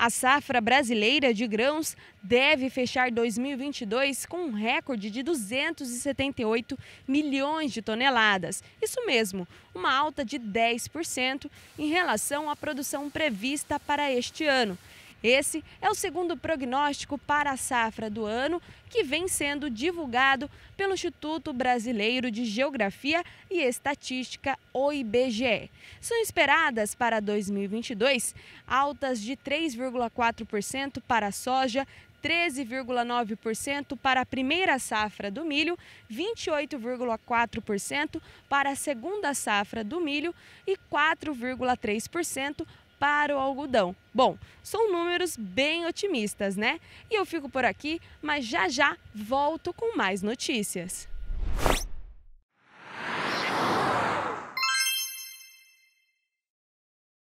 A safra brasileira de grãos deve fechar 2022 com um recorde de 278 milhões de toneladas. Isso mesmo, uma alta de 10% em relação à produção prevista para este ano. Esse é o segundo prognóstico para a safra do ano, que vem sendo divulgado pelo Instituto Brasileiro de Geografia e Estatística, o IBGE. São esperadas para 2022 altas de 3,4% para a soja, 13,9% para a primeira safra do milho, 28,4% para a segunda safra do milho e 4,3% para o algodão. Bom, são números bem otimistas, né? E eu fico por aqui, mas já já volto com mais notícias.